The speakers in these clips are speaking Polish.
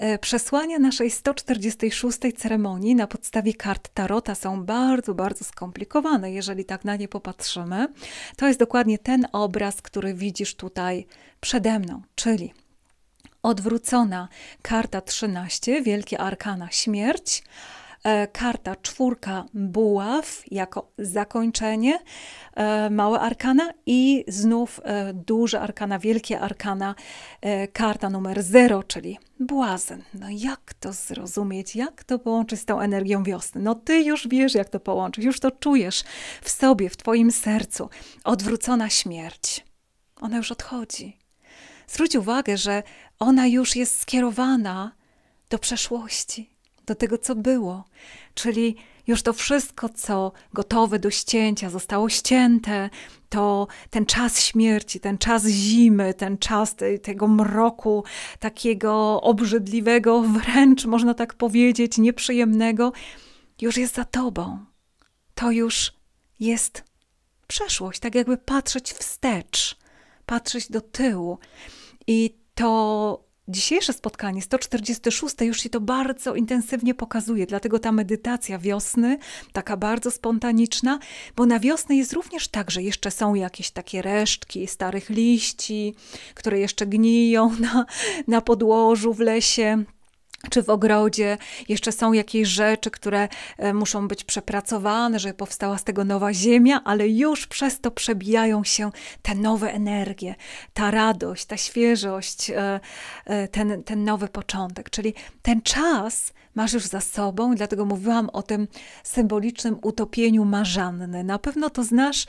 E, przesłania naszej 146 ceremonii na podstawie kart tarota są bardzo, bardzo skomplikowane, jeżeli tak na nie popatrzymy. To jest dokładnie ten obraz, który widzisz tutaj przede mną, czyli odwrócona karta 13, Wielkie Arkana Śmierć, E, karta czwórka buław jako zakończenie, e, małe arkana i znów e, duże arkana, wielkie arkana, karta numer 0, czyli błazen. No jak to zrozumieć, jak to połączyć z tą energią wiosny? No ty już wiesz, jak to połączyć, już to czujesz w sobie, w twoim sercu. Odwrócona śmierć. Ona już odchodzi. Zwróć uwagę, że ona już jest skierowana do przeszłości do tego, co było. Czyli już to wszystko, co gotowe do ścięcia, zostało ścięte, to ten czas śmierci, ten czas zimy, ten czas te, tego mroku, takiego obrzydliwego, wręcz można tak powiedzieć, nieprzyjemnego, już jest za tobą. To już jest przeszłość, tak jakby patrzeć wstecz, patrzeć do tyłu. I to Dzisiejsze spotkanie 146 już się to bardzo intensywnie pokazuje, dlatego ta medytacja wiosny, taka bardzo spontaniczna, bo na wiosnę jest również tak, że jeszcze są jakieś takie resztki starych liści, które jeszcze gniją na, na podłożu w lesie czy w ogrodzie jeszcze są jakieś rzeczy, które e, muszą być przepracowane, żeby powstała z tego nowa ziemia, ale już przez to przebijają się te nowe energie, ta radość, ta świeżość, e, e, ten, ten nowy początek. Czyli ten czas masz już za sobą, dlatego mówiłam o tym symbolicznym utopieniu marzanny. Na pewno to znasz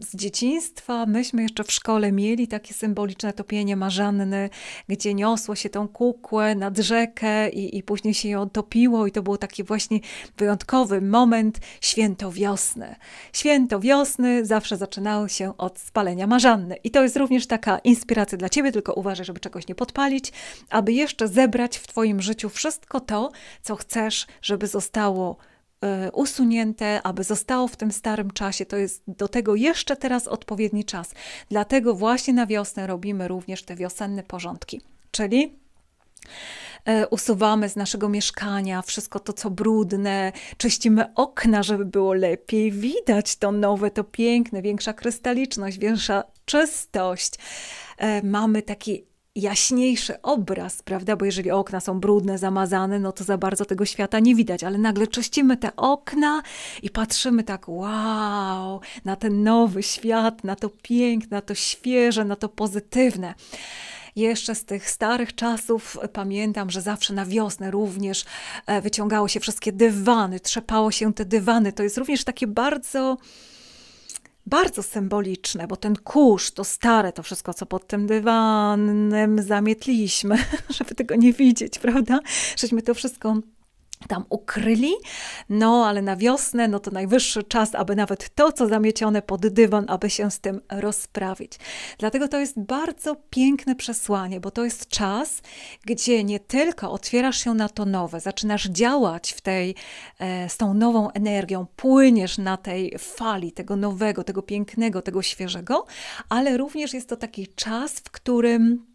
z dzieciństwa. Myśmy jeszcze w szkole mieli takie symboliczne topienie marzanny, gdzie niosło się tą kukłę nad rzekę i, i później się ją topiło i to był taki właśnie wyjątkowy moment święto wiosny. Święto wiosny zawsze zaczynało się od spalenia marzanny i to jest również taka inspiracja dla Ciebie, tylko uważaj, żeby czegoś nie podpalić, aby jeszcze zebrać w Twoim życiu wszystko to, co chcesz, żeby zostało e, usunięte, aby zostało w tym starym czasie. To jest do tego jeszcze teraz odpowiedni czas. Dlatego właśnie na wiosnę robimy również te wiosenne porządki. Czyli E, usuwamy z naszego mieszkania wszystko to, co brudne, czyścimy okna, żeby było lepiej widać to nowe, to piękne, większa krystaliczność, większa czystość. E, mamy taki jaśniejszy obraz, prawda? Bo jeżeli okna są brudne, zamazane, no to za bardzo tego świata nie widać, ale nagle czyścimy te okna i patrzymy tak, wow, na ten nowy świat, na to piękne, na to świeże, na to pozytywne. Jeszcze z tych starych czasów pamiętam, że zawsze na wiosnę również e, wyciągało się wszystkie dywany, trzepało się te dywany. To jest również takie bardzo bardzo symboliczne, bo ten kurz, to stare, to wszystko, co pod tym dywanem zamietliśmy, żeby tego nie widzieć, prawda? Żeśmy to wszystko tam ukryli, no ale na wiosnę, no to najwyższy czas, aby nawet to, co zamiecione pod dywan, aby się z tym rozprawić. Dlatego to jest bardzo piękne przesłanie, bo to jest czas, gdzie nie tylko otwierasz się na to nowe, zaczynasz działać w tej, e, z tą nową energią, płyniesz na tej fali tego nowego, tego pięknego, tego świeżego, ale również jest to taki czas, w którym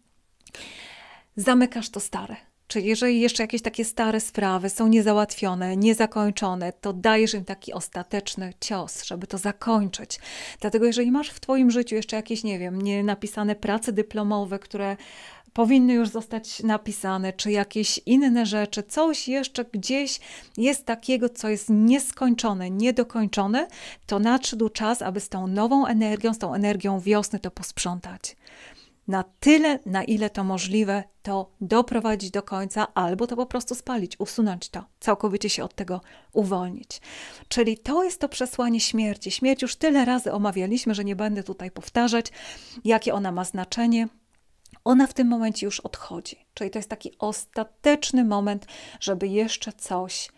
zamykasz to stare czy jeżeli jeszcze jakieś takie stare sprawy są niezałatwione, niezakończone, to dajesz im taki ostateczny cios, żeby to zakończyć. Dlatego, jeżeli masz w Twoim życiu jeszcze jakieś, nie wiem, nienapisane prace dyplomowe, które powinny już zostać napisane, czy jakieś inne rzeczy, coś jeszcze gdzieś jest takiego, co jest nieskończone, niedokończone, to nadszedł czas, aby z tą nową energią, z tą energią wiosny to posprzątać na tyle, na ile to możliwe, to doprowadzić do końca, albo to po prostu spalić, usunąć to, całkowicie się od tego uwolnić. Czyli to jest to przesłanie śmierci. Śmierć już tyle razy omawialiśmy, że nie będę tutaj powtarzać, jakie ona ma znaczenie. Ona w tym momencie już odchodzi. Czyli to jest taki ostateczny moment, żeby jeszcze coś,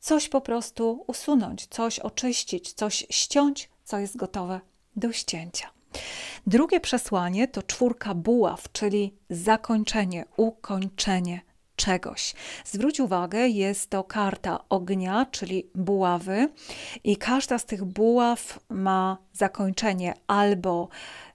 coś po prostu usunąć, coś oczyścić, coś ściąć, co jest gotowe do ścięcia. Drugie przesłanie to czwórka buław, czyli zakończenie, ukończenie czegoś. Zwróć uwagę, jest to karta ognia, czyli buławy, i każda z tych buław ma zakończenie albo,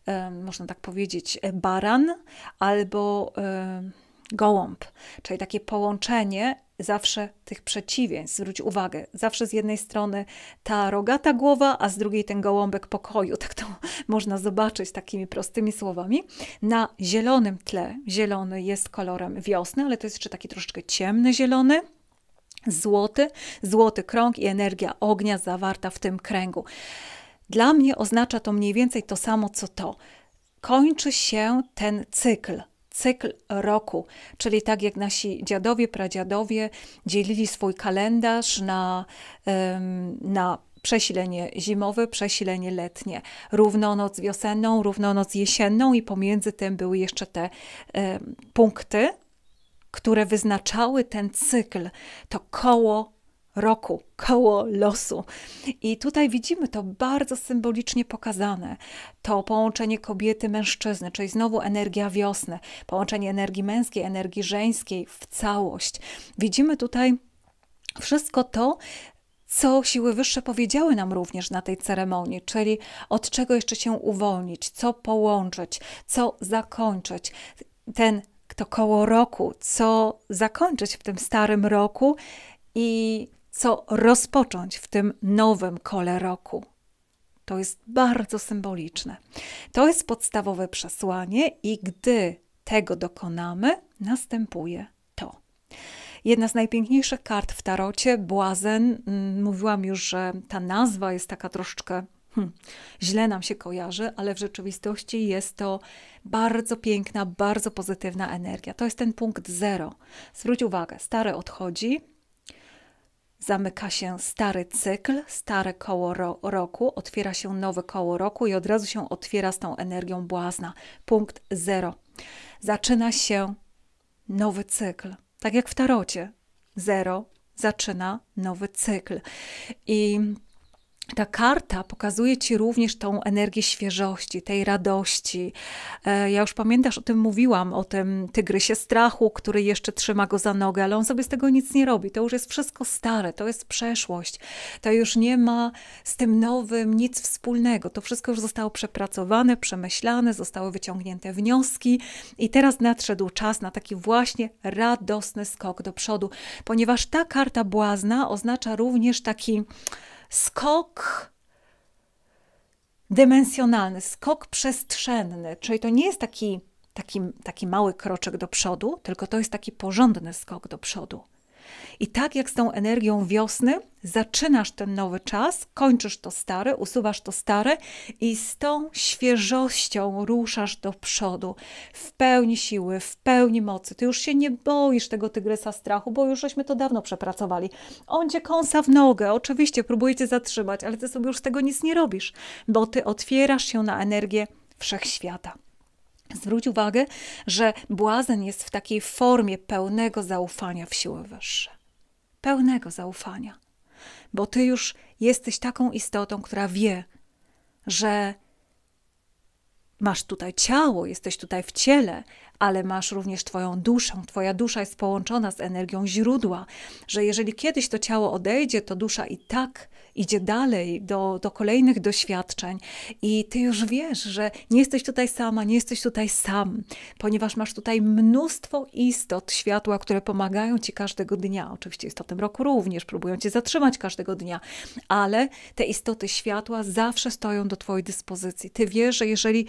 e, można tak powiedzieć, baran, albo. E, gołąb, czyli takie połączenie zawsze tych przeciwieństw. Zwróć uwagę, zawsze z jednej strony ta rogata głowa, a z drugiej ten gołąbek pokoju. Tak to można zobaczyć takimi prostymi słowami. Na zielonym tle, zielony jest kolorem wiosny, ale to jest jeszcze taki troszeczkę ciemny zielony. Złoty, złoty krąg i energia ognia zawarta w tym kręgu. Dla mnie oznacza to mniej więcej to samo co to. Kończy się ten cykl cykl roku, czyli tak jak nasi dziadowie, pradziadowie dzielili swój kalendarz na, na przesilenie zimowe, przesilenie letnie, równonoc wiosenną, równonoc jesienną i pomiędzy tym były jeszcze te punkty, które wyznaczały ten cykl, to koło roku, koło losu. I tutaj widzimy to bardzo symbolicznie pokazane. To połączenie kobiety, mężczyzny, czyli znowu energia wiosny, połączenie energii męskiej, energii żeńskiej w całość. Widzimy tutaj wszystko to, co siły wyższe powiedziały nam również na tej ceremonii, czyli od czego jeszcze się uwolnić, co połączyć, co zakończyć. Ten to koło roku, co zakończyć w tym starym roku i co rozpocząć w tym nowym kole roku. To jest bardzo symboliczne. To jest podstawowe przesłanie, i gdy tego dokonamy, następuje to. Jedna z najpiękniejszych kart w tarocie, błazen. Mm, mówiłam już, że ta nazwa jest taka troszeczkę hmm, źle nam się kojarzy, ale w rzeczywistości jest to bardzo piękna, bardzo pozytywna energia. To jest ten punkt zero. Zwróć uwagę, stare odchodzi, zamyka się stary cykl, stare koło ro roku, otwiera się nowe koło roku i od razu się otwiera z tą energią błazna. Punkt zero. Zaczyna się nowy cykl. Tak jak w tarocie. Zero zaczyna nowy cykl. I ta karta pokazuje ci również tą energię świeżości, tej radości. E, ja już pamiętasz, o tym mówiłam, o tym tygrysie strachu, który jeszcze trzyma go za nogę, ale on sobie z tego nic nie robi. To już jest wszystko stare, to jest przeszłość. To już nie ma z tym nowym nic wspólnego. To wszystko już zostało przepracowane, przemyślane, zostały wyciągnięte wnioski i teraz nadszedł czas na taki właśnie radosny skok do przodu, ponieważ ta karta błazna oznacza również taki skok dymensjonalny, skok przestrzenny, czyli to nie jest taki, taki, taki mały kroczek do przodu, tylko to jest taki porządny skok do przodu. I tak jak z tą energią wiosny, zaczynasz ten nowy czas, kończysz to stare, usuwasz to stare i z tą świeżością ruszasz do przodu w pełni siły, w pełni mocy. Ty już się nie boisz tego tygrysa strachu, bo już żeśmy to dawno przepracowali. On cię kąsa w nogę, oczywiście próbujecie zatrzymać, ale ty sobie już tego nic nie robisz, bo ty otwierasz się na energię wszechświata. Zwróć uwagę, że błazen jest w takiej formie pełnego zaufania w siły wyższe. Pełnego zaufania. Bo ty już jesteś taką istotą, która wie, że masz tutaj ciało, jesteś tutaj w ciele, ale masz również Twoją duszę. Twoja dusza jest połączona z energią źródła, że jeżeli kiedyś to ciało odejdzie, to dusza i tak idzie dalej do, do kolejnych doświadczeń i Ty już wiesz, że nie jesteś tutaj sama, nie jesteś tutaj sam, ponieważ masz tutaj mnóstwo istot światła, które pomagają Ci każdego dnia. Oczywiście tym roku również próbują Cię zatrzymać każdego dnia, ale te istoty światła zawsze stoją do Twojej dyspozycji. Ty wiesz, że jeżeli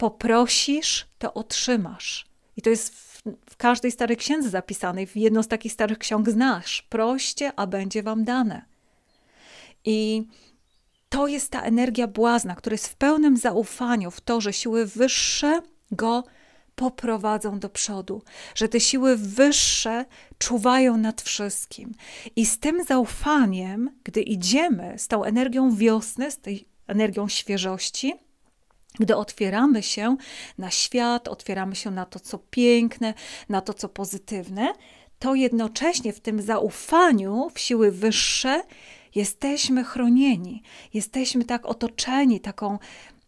poprosisz, to otrzymasz. I to jest w, w każdej starej księdze zapisanej, w jedną z takich starych ksiąg znasz. Proście, a będzie wam dane. I to jest ta energia błazna, która jest w pełnym zaufaniu w to, że siły wyższe go poprowadzą do przodu, że te siły wyższe czuwają nad wszystkim. I z tym zaufaniem, gdy idziemy, z tą energią wiosny, z tej energią świeżości, gdy otwieramy się na świat, otwieramy się na to, co piękne, na to, co pozytywne, to jednocześnie w tym zaufaniu w siły wyższe jesteśmy chronieni, jesteśmy tak otoczeni taką,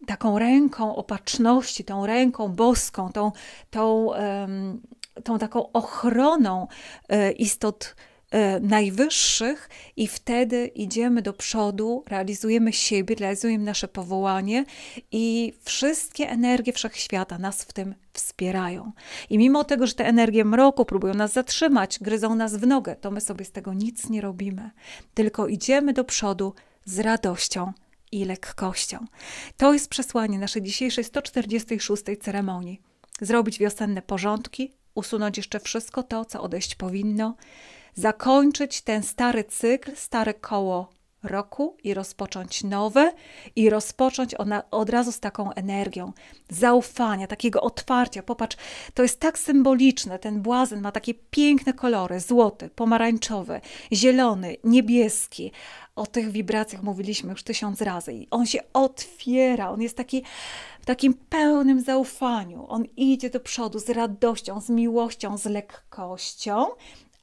taką ręką opatrzności, tą ręką boską, tą, tą, um, tą taką ochroną e, istot E, najwyższych i wtedy idziemy do przodu, realizujemy siebie, realizujemy nasze powołanie i wszystkie energie wszechświata nas w tym wspierają. I mimo tego, że te energie mroku próbują nas zatrzymać, gryzą nas w nogę, to my sobie z tego nic nie robimy, tylko idziemy do przodu z radością i lekkością. To jest przesłanie naszej dzisiejszej 146 ceremonii. Zrobić wiosenne porządki, usunąć jeszcze wszystko to, co odejść powinno, zakończyć ten stary cykl, stare koło roku i rozpocząć nowe i rozpocząć ona od razu z taką energią zaufania, takiego otwarcia. Popatrz, to jest tak symboliczne. Ten błazen ma takie piękne kolory: złoty, pomarańczowy, zielony, niebieski. O tych wibracjach mówiliśmy już tysiąc razy. I on się otwiera, on jest taki w takim pełnym zaufaniu. On idzie do przodu z radością, z miłością, z lekkością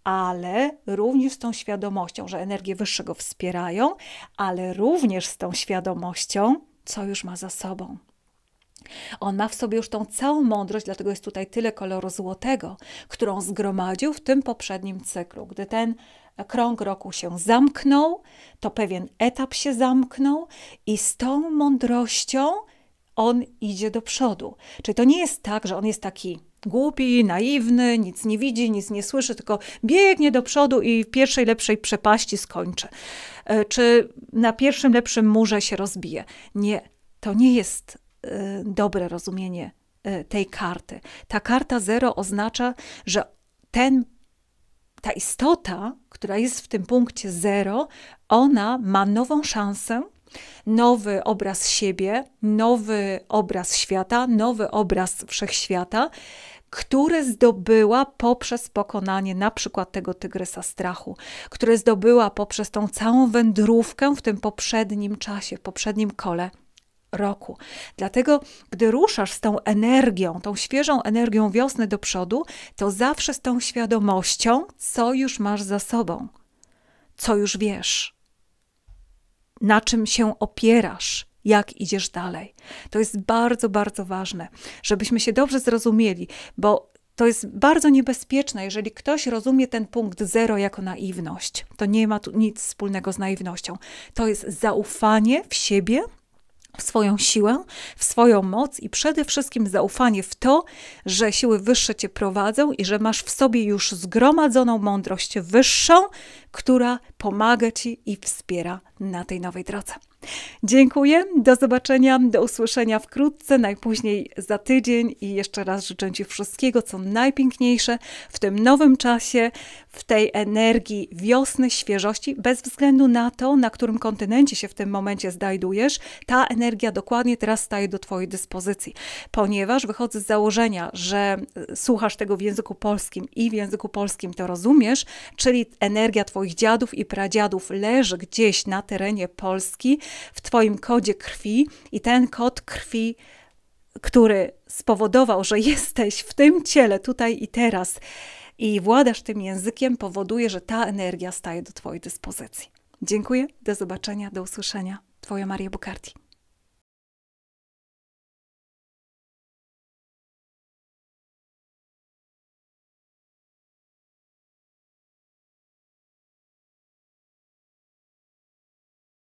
ale również z tą świadomością, że energie wyższe go wspierają, ale również z tą świadomością, co już ma za sobą. On ma w sobie już tą całą mądrość, dlatego jest tutaj tyle koloru złotego, którą zgromadził w tym poprzednim cyklu. Gdy ten krąg roku się zamknął, to pewien etap się zamknął i z tą mądrością on idzie do przodu. Czyli to nie jest tak, że on jest taki głupi, naiwny, nic nie widzi, nic nie słyszy, tylko biegnie do przodu i w pierwszej lepszej przepaści skończy. E, czy na pierwszym lepszym murze się rozbije? Nie, to nie jest e, dobre rozumienie e, tej karty. Ta karta zero oznacza, że ten, ta istota, która jest w tym punkcie zero, ona ma nową szansę Nowy obraz siebie, nowy obraz świata, nowy obraz wszechświata, które zdobyła poprzez pokonanie na przykład tego tygrysa strachu, które zdobyła poprzez tą całą wędrówkę w tym poprzednim czasie, w poprzednim kole roku. Dlatego, gdy ruszasz z tą energią, tą świeżą energią wiosny do przodu, to zawsze z tą świadomością, co już masz za sobą, co już wiesz na czym się opierasz, jak idziesz dalej. To jest bardzo, bardzo ważne, żebyśmy się dobrze zrozumieli, bo to jest bardzo niebezpieczne, jeżeli ktoś rozumie ten punkt zero jako naiwność. To nie ma tu nic wspólnego z naiwnością. To jest zaufanie w siebie, w swoją siłę, w swoją moc i przede wszystkim zaufanie w to, że siły wyższe cię prowadzą i że masz w sobie już zgromadzoną mądrość wyższą, która pomaga Ci i wspiera na tej nowej drodze. Dziękuję, do zobaczenia, do usłyszenia wkrótce, najpóźniej za tydzień i jeszcze raz życzę Ci wszystkiego, co najpiękniejsze w tym nowym czasie, w tej energii wiosny, świeżości, bez względu na to, na którym kontynencie się w tym momencie znajdujesz, ta energia dokładnie teraz staje do Twojej dyspozycji, ponieważ wychodzę z założenia, że e, słuchasz tego w języku polskim i w języku polskim to rozumiesz, czyli energia Twojej Twoich dziadów i pradziadów leży gdzieś na terenie Polski, w Twoim kodzie krwi i ten kod krwi, który spowodował, że jesteś w tym ciele tutaj i teraz i władasz tym językiem, powoduje, że ta energia staje do Twojej dyspozycji. Dziękuję, do zobaczenia, do usłyszenia. Twoja Maria Bukarti.